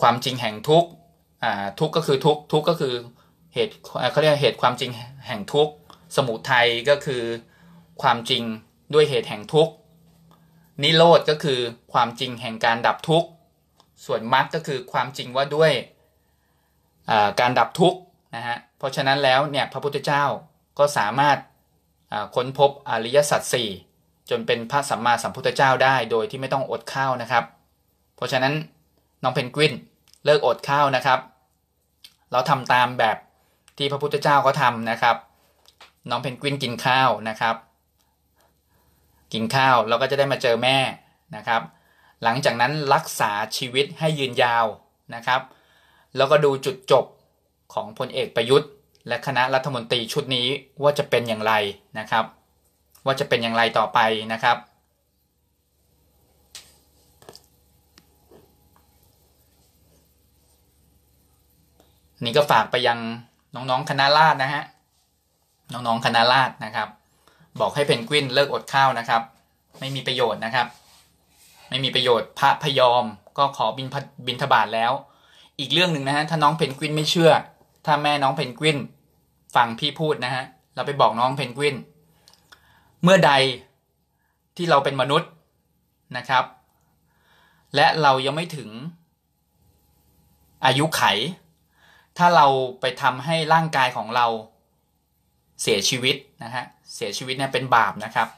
S1: ความจริงแห่งทุกข์ทุกข์ก็คือทุกข์ทุกข์ก็คือเหตุเขาเรียกเหตุความจริงแห่งทุกสมุทัยก็คือความจริงด้วยเหตุแห่งทุกนิโรธก็คือความจริงแห่งการดับทุกส่วนมรรคก็คือความจริงว่าด้วยการดับทุกนะฮะเพราะฉะนั้นแล้วเนี่ยพระพุทธเจ้าก็สามารถค้นพบอริยสัจสี่จนเป็นพระสัมมาสัมพุทธเจ้าได้ โดยที่ไม่ต้องอดข้าวนะครับ เพราะฉะนั้นน้องเพนกวินเลิกอดข้าวนะครับ เราทำตามแบบที่พระพุทธเจ้าก็ทำนะครับน้องเพนกวินกินข้าวนะครับ กินข้าวเราก็จะได้มาเจอแม่นะครับ หลังจากนั้นรักษาชีวิตให้ยืนยาวนะครับ แล้วก็ดูจุดจบของพลเอกประยุทธ์และคณะรัฐมนตรีชุดนี้ว่าจะเป็นอย่างไรนะครับ ว่าจะเป็นอย่างไรต่อไปนะครับนี่ก็ฝากไปยังน้องๆคณะราษนะฮะน้องๆคณะราษนะครับบอกให้เพนกวินเลิกอดข้าวนะครับ ไม่มีประโยชน์นะครับ ไม่มีประโยชน์พระพยอมก็ขอบินบินทบาทแล้ว อีกเรื่องหนึ่งนะฮะ ถ้าน้องเพนกวินไม่เชื่อ ถ้าแม่น้องเพนกวินฟังพี่พูดนะฮะ เราไปบอกน้องเพนกวินเมื่อใดที่เราเป็นมนุษย์นะครับ และเรายังไม่ถึงอายุไขถ้าเราไปทำให้ร่างกายของเราเสียชีวิตนะฮะ เสียชีวิตเนี่ยเป็นบาปนะครับ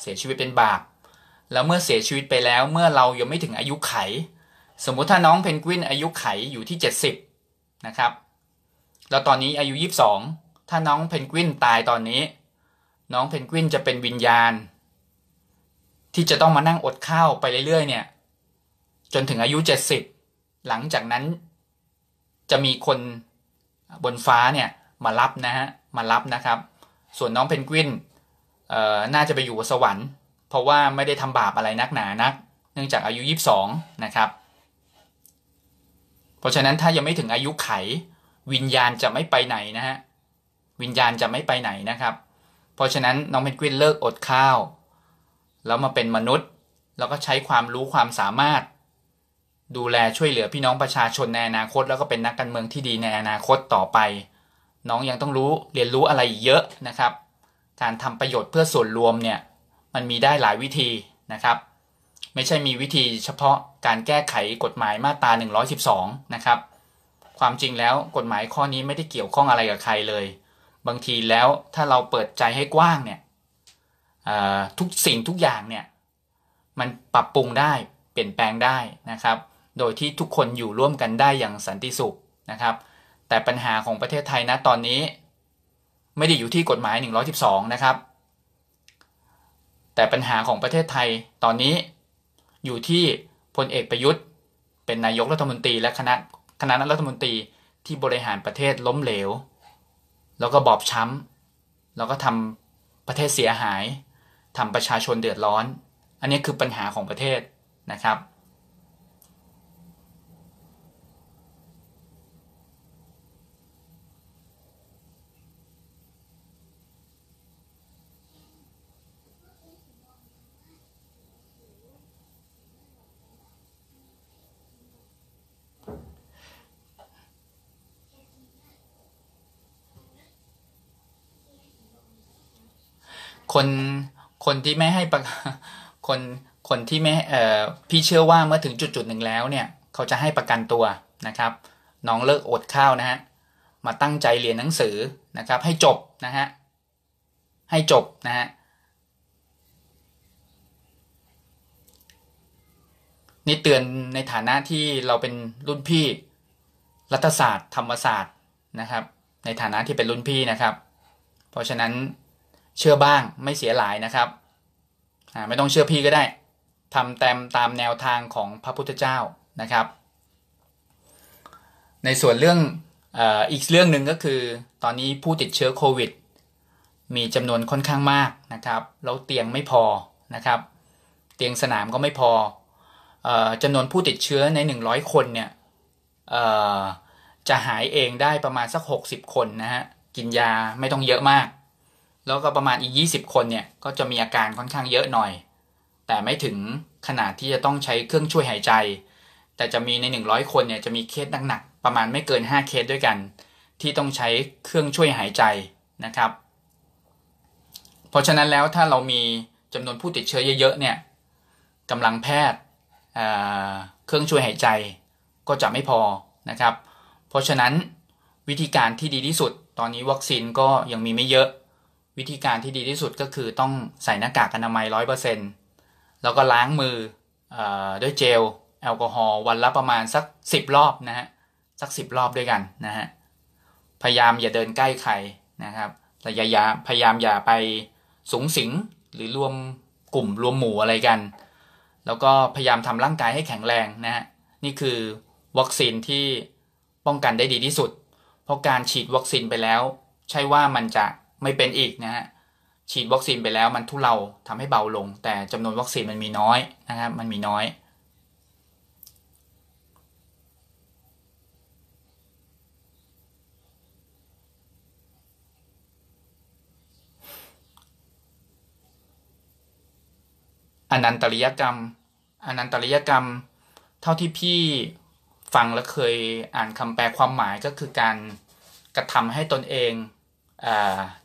S1: เสียชีวิตเป็นบาป แล้วเมื่อเสียชีวิตไปแล้ว เมื่อเรายังไม่ถึงอายุไข สมมุติถ้าน้องเพนกวินอายุไขอยู่ที่70นะครับแล้วตอนนี้อายุ22ถ้าน้องเพนกวินตายตอนนี้ น้องเพนกวินจะเป็นวิญญาณ ที่จะต้องมานั่งอดข้าวไปเรื่อยๆเนี่ย จนถึงอายุ 70 หลังจากนั้นจะมีคนบนฟ้าเนี่ย มารับนะฮะมารับนะครับ ส่วนน้องเพนกวินเอ่อน่าจะไปอยู่สวรรค์ เพราะว่าไม่ได้ทำบาปอะไรนักหนานักเนื่องจากอายุ22นะครับ เพราะฉะนั้นถ้ายังไม่ถึงอายุไข วิญญาณจะไม่ไปไหนนะฮะวิญญาณจะไม่ไปไหนนะครับ เพราะฉะนั้นน้องเพนกวินเลิกอดข้าวแล้วมาเป็นมนุษย์แล้วก็ใช้ความรู้ความสามารถดูแลช่วยเหลือพี่น้องประชาชนในอนาคตแล้วก็เป็นนักการเมืองที่ดีในอนาคตต่อไป น้องยังต้องรู้เรียนรู้อะไรเยอะนะครับ การทำประโยชน์เพื่อส่วนรวมเนี่ยมันมีได้หลายวิธีนะครับ ไม่ใช่มีวิธีเฉพาะการแก้ไขกฎหมายมาตรา112 นะครับ ความจริงแล้วกฎหมายข้อนี้ไม่ได้เกี่ยวข้องอะไรกับใครเลย บางทีแล้วถ้าเราเปิดใจให้กว้างเนี่ยทุกสิ่งทุกอย่างเนี่ยมันปรับปรุงได้เปลี่ยนแปลงได้นะครับโดยที่ทุกคนอยู่ร่วมกันได้อย่างสันติสุขนะครับ แต่ปัญหาของประเทศไทยนะตอนนี้ ไม่ได้อยู่ที่กฎหมาย 112 นะครับ แต่ปัญหาของประเทศไทยตอนนี้ อยู่ที่พลเอกประยุทธ์ เป็นนายกรัฐมนตรีและคณะคณะรัฐมนตรีที่บริหารประเทศล้มเหลว แล้วก็บอบช้ำแล้วก็ทำประเทศเสียหายทำประชาชนเดือดร้อน อันนี้คือปัญหาของประเทศนะครับคนคนที่ไม่ให้ประคนคนที่ไม่เอ่อพี่เชื่อว่าเมื่อถึงจุดจุดหนึ่งแล้วเนี่ย เขาจะให้ประกันตัวนะครับน้องเลิก อดข้าวนะฮะมาตั้งใจเรียนหนังสือนะครับให้จบนะฮะให้จบนะฮะนี่เตือนในฐานะที่เราเป็นรุ่นพี่ รัฐศาสตร์ธรรมศาสตร์นะครับ ในฐานะที่เป็นรุ่นพี่นะครับ เพราะฉะนั้นเชื่อบ้างไม่เสียหลายนะครับไม่ต้องเชื่อพี่ก็ได้ทำตามตามแนวทางของพระพุทธเจ้านะครับ ในส่วนเรื่องอีกเรื่องหนึ่งก็คือตอนนี้ผู้ติดเชื้อโควิด มีจำนวนค่อนข้างมากนะครับแล้วเตียงไม่พอนะครับ เตียงสนามก็ไม่พออจำนวนผู้ติดเชื้อใน 100 คนเนี่ยจะหายเองได้ประมาณสัก 60 คนนะฮะกินยาไม่ต้องเยอะมากแล้วก็ประมาณอีก 20 คนเนี่ยก็จะมีอาการค่อนข้างเยอะหน่อย แต่ไม่ถึงขนาดที่จะต้องใช้เครื่องช่วยหายใจ แต่จะมีใน 100 คนเนี่ยจะมีเคสหนักๆประมาณไม่เกิน 5 เคสด้วยกัน ที่ต้องใช้เครื่องช่วยหายใจนะครับ เพราะฉะนั้นแล้วถ้าเรามีจำนวนผู้ติดเชื้อเยอะๆเนี่ยกำลังแพทย์เครื่องช่วยหายใจก็จะไม่พอนะครับ เพราะฉะนั้นวิธีการที่ดีที่สุด ตอนนี้วัคซีนก็ยังมีไม่เยอะวิธีการที่ดีที่สุดก็คือต้องใส่หน้ากากอนามัยร้อยเปอร์เซ็นแล้วก็ล้างมืออด้วยเจลแอลกอฮอล์วันละประมาณสักสิบรอบนะฮะ สักสิบรอบด้วยกันนะฮะ พยายามอย่าเดินใกล้ใครนะครับแต่อย่า พยายามอย่าไปสูงสิงหรือรวมกลุ่มรวมหมู่อะไรกัน แล้วก็พยายามทำร่างกายให้แข็งแรงนะฮะ นี่คือวัคซีนที่ป้องกันได้ดีที่สุด เพราะการฉีดวัคซีนไปแล้ว ใช่ว่ามันจะไม่เป็นอีกนะฮะฉีดวัคซีนไปแล้ว มันทุเลาทำให้เบาลง แต่จำนวนวัคซีนมันมีน้อยนะครับ มันมีน้อย อนันตริยกรรม อนันตริยกรรมเท่าที่พี่ฟังและเคยอ่านคำแปลความหมายก็คือการกระทำให้ตนเอง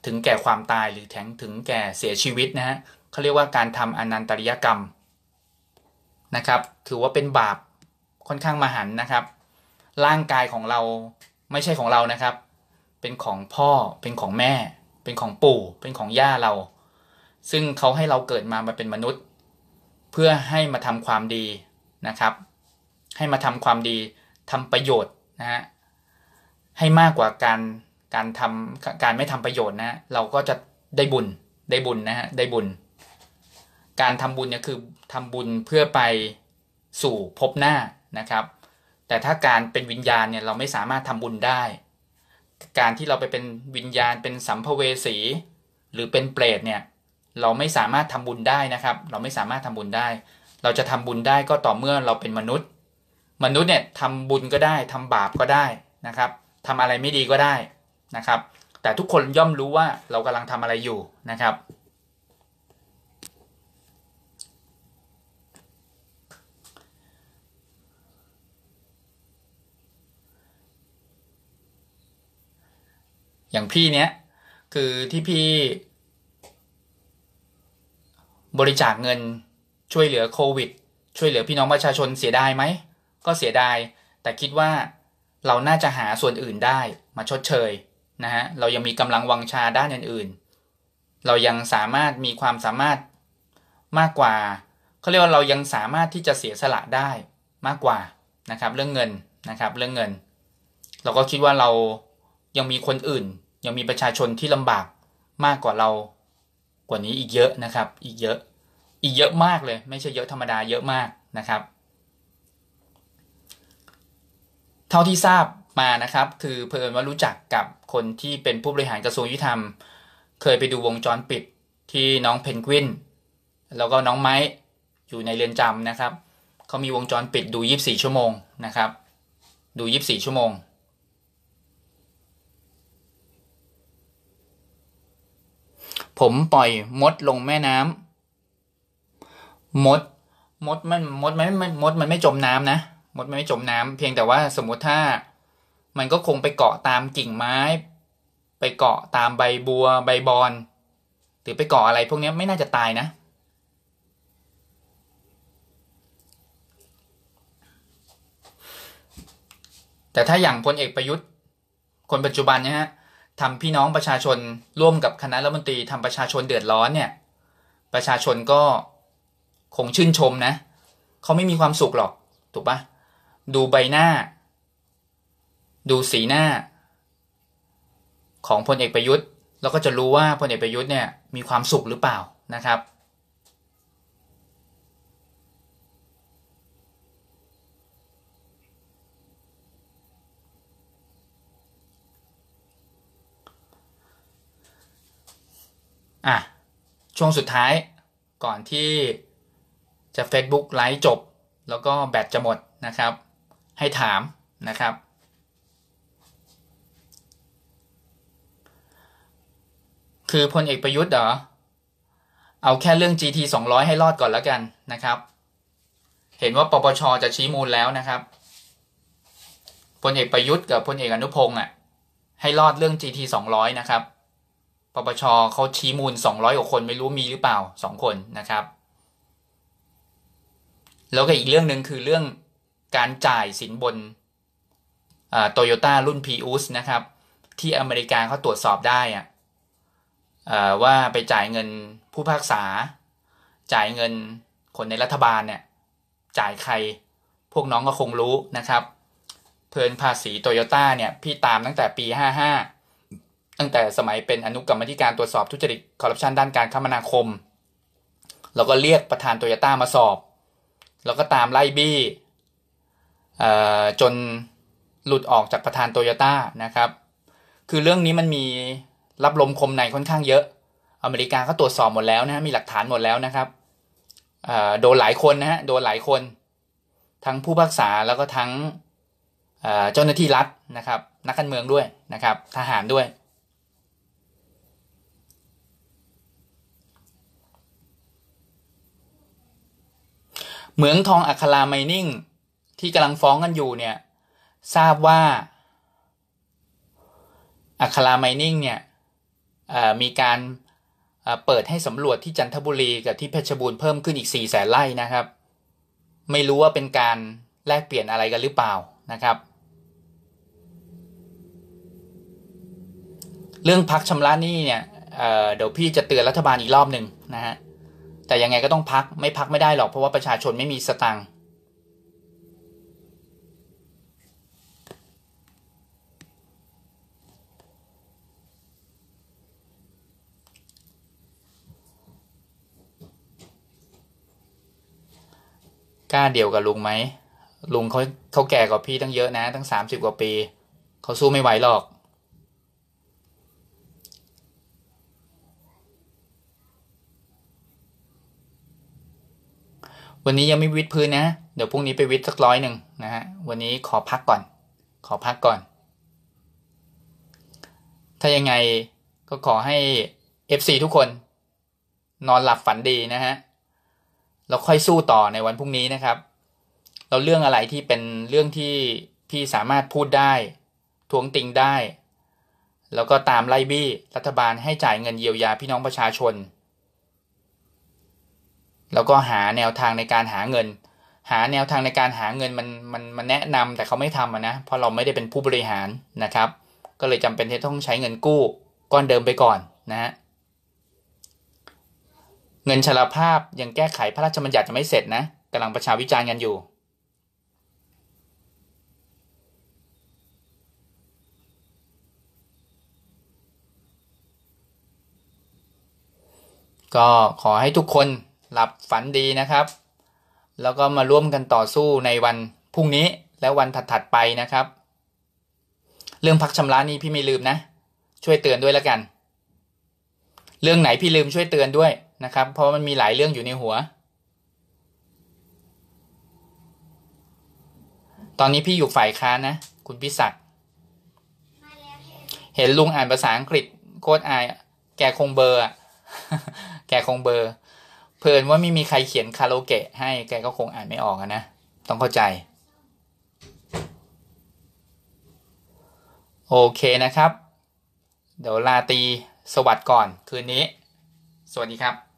S1: ถึงแก่ความตายหรือแทงถึงแก่เสียชีวิตนะฮะเขาเรียกว่าการทำอนันตริยกรรมนะครับถือว่าเป็นบาปค่อนข้างมหันนะครับ ร่างกายของเราไม่ใช่ของเรานะครับ เป็นของพ่อ เป็นของแม่ เป็นของปู่ เป็นของย่าเรา ซึ่งเขาให้เราเกิดมามาเป็นมนุษย์ เพื่อให้มาทำความดีนะครับ ให้มาทำความดีทำประโยชน์นะฮะให้มากกว่าการการทำการไม่ทำประโยชน์นะเราก็จะได้บุญได้บุญนะฮะได้บุญ การทำบุญเนี่ยคือทำบุญเพื่อไปสู่พบหน้านะครับ แต่ถ้าการเป็นวิญญาณเนี่ย เราไม่สามารถทำบุญได้ การที่เราไปเป็นวิญญาณเป็นสัมภเวสีหรือเป็นเปรตเนี่ยเราไม่สามารถทำบุญได้นะครับ เราไม่สามารถทำบุญได้ เราจะทำบุญได้ก็ต่อเมื่อเราเป็นมนุษย์ มนุษย์เนี่ยทำบุญก็ได้ ทำบาปก็ได้นะครับทำอะไรไม่ดีก็ได้นะครับ แต่ทุกคนย่อมรู้ว่าเรากำลังทำอะไรอยู่นะครับ อย่างพี่เนี้ย คือที่พี่บริจาคเงินช่วยเหลือโควิด ช่วยเหลือพี่น้องประชาชนเสียดายไหม ก็เสียดาย แต่คิดว่าเราน่าจะหาส่วนอื่นได้มาชดเชยนะฮะเรายังมีกำลังวังชาด้านอื่นๆ เรายังสามารถมีความสามารถมากกว่าเขาเรียกว่าเรายังสามารถที่จะเสียสละได้มากกว่านะครับเรื่องเงินนะครับเรื่องเงิน เราก็คิดว่าเรายังมีคนอื่น ยังมีประชาชนที่ลำบากมากกว่าเรากว่านี้อีกเยอะนะครับอีกเยอะ อีกเยอะมากเลย ไม่ใช่เยอะธรรมดาเยอะมากนะครับ เท่าที่ทราบมานะครับคือเพิ่นว่ารู้จักกับคนที่เป็นผู้บริหารกระทรวงยุติธรรม เคยไปดูวงจรปิดที่น้องเพนกวินแล้วก็น้องไม้อยู่ในเรือนจำนะครับเขามีวงจรปิดดู 24 ชั่วโมงนะครับดู 24 ชั่วโมง ผมปล่อยมดลงแม่น้ำ มดมดมันมด มันมดมันไม่จมน้ำนะ มดมันไม่จมน้ำ เพียงแต่ว่าสมมติถ้ามันก็คงไปเกาะตามกิ่งไม้ ไปเกาะตามใบบัวใบบอนหรือไปเกาะอะไรพวกนี้ไม่น่าจะตายนะ แต่ถ้าอย่างพลเอกประยุทธ์ คนปัจจุบันเนี่ยฮะทำพี่น้องประชาชนร่วมกับคณะรัฐมนตรีทำประชาชนเดือดร้อนเนี่ย ประชาชนก็คงชื่นชมนะเขาไม่มีความสุขหรอกถูกปะดูใบหน้าดูสีหน้าของพลเอกประยุทธ์แล้วก็จะรู้ว่าพลเอกประยุทธ์เนี่ยมีความสุขหรือเปล่านะครับ อ่ะ ช่วงสุดท้ายก่อนที่จะ Facebook ไลฟ์จบ แล้วก็แบตจะหมดนะครับ ให้ถามนะครับคือพลเอกประยุทธ์เหรอ เอาแค่เรื่อง GT 200 ให้รอดก่อนแล้วกันนะครับ เห็นว่าปปชจะชี้มูลแล้วนะครับ พลเอกประยุทธ์กับพลเอกอนุพงศ์อ่ะ ให้รอดเรื่อง GT 200 นะครับ ปปชเขาชี้มูล 200กว่าคนไม่รู้มีหรือเปล่า 2 คนนะครับ แล้วก็อีกเรื่องหนึ่งคือเรื่องการจ่ายสินบนโตโยต้ารุ่น p ีอูสนะครับ ที่อเมริกาเขาตรวจสอบได้อ่ะว่าไปจ่ายเงินผู้พักษาจ่ายเงินคนในรัฐบาลเนี่ย จ่ายใครพวกน้องก็คงรู้นะครับ เพลินภาษีโตโยต้าเนี่ยพี่ตามตั้งแต่ปี 55 ตั้งแต่สมัยเป็นอนุกรรมธิการตรวจสอบทุจริตคอร์รัปชันด้านการคมนาคมแล้วก็เรียกประธานโตโยต้ามาสอบแล้วก็ตามไล่บี้จนหลุดออกจากประธานโตโยต้านะครับ คือเรื่องนี้มันมีรับลมคมในค่อนข้างเยอะ อเมริกาเขาตรวจสอบหมดแล้วนะมีหลักฐานหมดแล้วนะครับโดนหลายคนนะฮะ โดนหลายคน ทั้งผู้พักษาแล้วก็ทั้งเจ้าหน้าที่รัฐนะครับ นักการเมืองด้วยนะครับ ทหารด้วย เหมืองทอง อัคราไมนิ่งที่กำลังฟ้องกันอยู่เนี่ย ทราบว่าอัคราไมนิ่งเนี่ยมีการเปิดให้สำรวจที่จันทบุรีกับที่เพชรบูรณ์เพิ่มขึ้นอีก 4 แสนไร่นะครับ ไม่รู้ว่าเป็นการแลกเปลี่ยนอะไรกันหรือเปล่านะครับ เรื่องพักชำระหนี้เนี่ยเเดี๋ยวพี่จะเตือนรัฐบาลอีกรอบหนึ่งนะฮะแต่ยังไงก็ต้องพักไม่พักไม่ได้หรอกเพราะว่าประชาชนไม่มีสตังค์กล้าเดี่ยวกับลุงไหม ลุงเขาเขาแก่กว่าพี่ตั้งเยอะนะ ตั้งสามสิบกว่าปี เขาสู้ไม่ไหวหรอก วันนี้ยังไม่วิดพื้นนะ เดี๋ยวพรุ่งนี้ไปวิดสักร้อยหนึ่งนะฮะ วันนี้ขอพักก่อน ขอพักก่อน ถ้ายังไงก็ขอให้ FC ทุกคน นอนหลับฝันดีนะฮะเราค่อยสู้ต่อในวันพรุ่งนี้นะครับ เราเรื่องอะไรที่เป็นเรื่องที่พี่สามารถพูดได้ทวงติงได้ แล้วก็ตามไล่บี้รัฐบาลให้จ่ายเงินเยียวยาพี่น้องประชาชน แล้วก็หาแนวทางในการหาเงิน หาแนวทางในการหาเงินมันมันมันแนะนำแต่เขาไม่ทำนะ เพราะเราไม่ได้เป็นผู้บริหารนะครับ ก็เลยจำเป็นที่ต้องใช้เงินกู้ก้อนเดิมไปก่อนนะฮะเงินชราภาพยังแก้ไขพระราชบัญญัติจะไม่เสร็จนะกำลังประชาวิจารณ์กันอยู่ ก็ขอให้ทุกคนหลับฝันดีนะครับ แล้วก็มาร่วมกันต่อสู้ในวันพรุ่งนี้และวันถัด ๆ ไปนะครับ เรื่องพักชำระนี้พี่ไม่ลืมนะ ช่วยเตือนด้วยแล้วกัน เรื่องไหนพี่ลืมช่วยเตือนด้วยนะครับ เพราะมันมีหลายเรื่องอยู่ในหัว ตอนนี้พี่อยู่ฝ่ายค้านนะ คุณพิศักเห็นลุงอ่านภาษาอังกฤษโคตรอายแกคงเบอร์อะแกคงเบอร์ เพลินว่าไม่มีใครเขียนคาโรเกะ ให้แกก็คงอ่านไม่ออกนะ ต้องเข้าใจ โอเคนะครับ เดี๋ยวลาตีสวัสดก่อนคืนนี้ สวัสดีครับ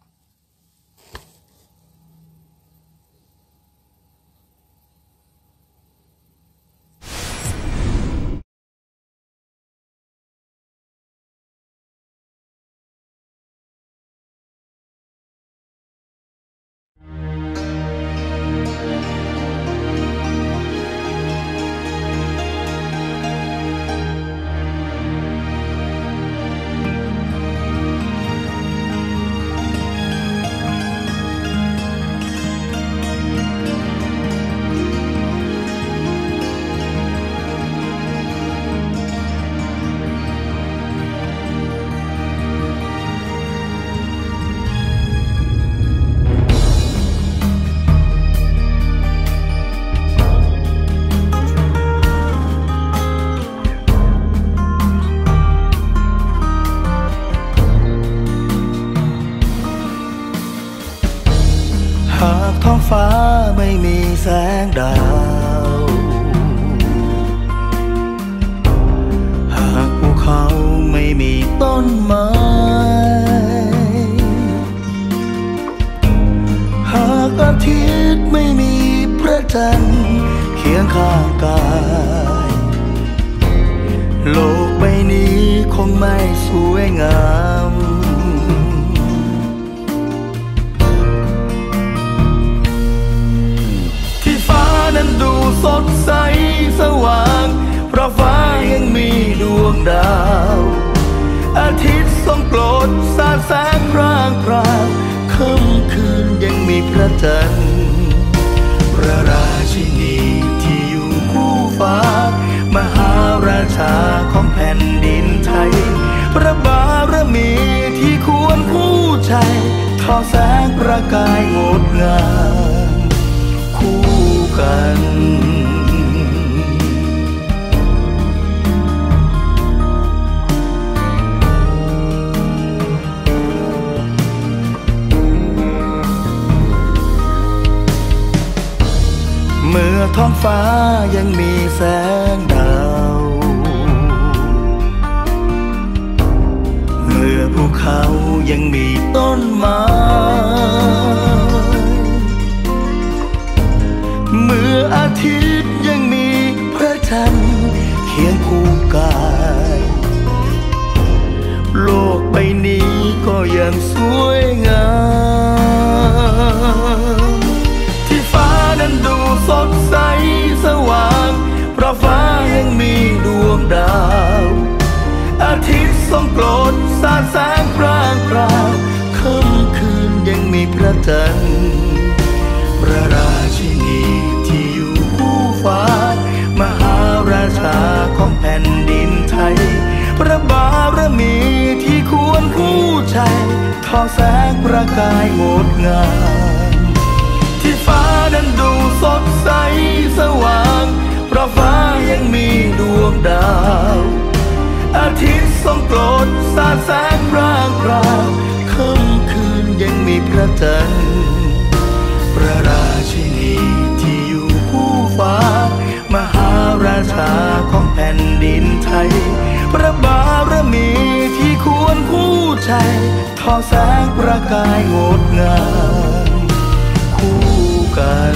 S2: งดาวหากภูเขาไม่มีต้นไม้ หากอาทิตย์ไม่มีพระจันทร์เคียงข้างกาย โลกใบนี้คงไม่สวยงามสดใสสว่างเพราะฟ้ายังมีดวงดาว อาทิตย์ทรงโปรดสาดแสงร่างกรางค่ำคืนยังมีพระจันทร์ พระราชินีที่อยู่คู่ฟ้า มหาราชาของแผ่นดินไทย พระบารมีที่ควรคู่ใจทอแสงประกายงดงามฟ้ายังมีแสงดาว เมื่อภูเขายังมีต้นไม้ เมื่ออาทิตย์ยังมีพระจันทร์เคียงคู่กาย โลกใบนี้ก็ยังสวยงามดาวอาทิตย์ส่องโกรธสาดแสงพรางพรางค่ำคืนยังมีพระจันทร์พระราชินีที่อยู่คู่ฟ้า มหาราชาของแผ่นดินไทย พระบารมีที่ควรคู่ใจทอแสงประกายงดงามที่ฟ้านั้นดูสดใสสว่างเพราะฟ้ายังมีทอแสงประกายงดงามคู่กัน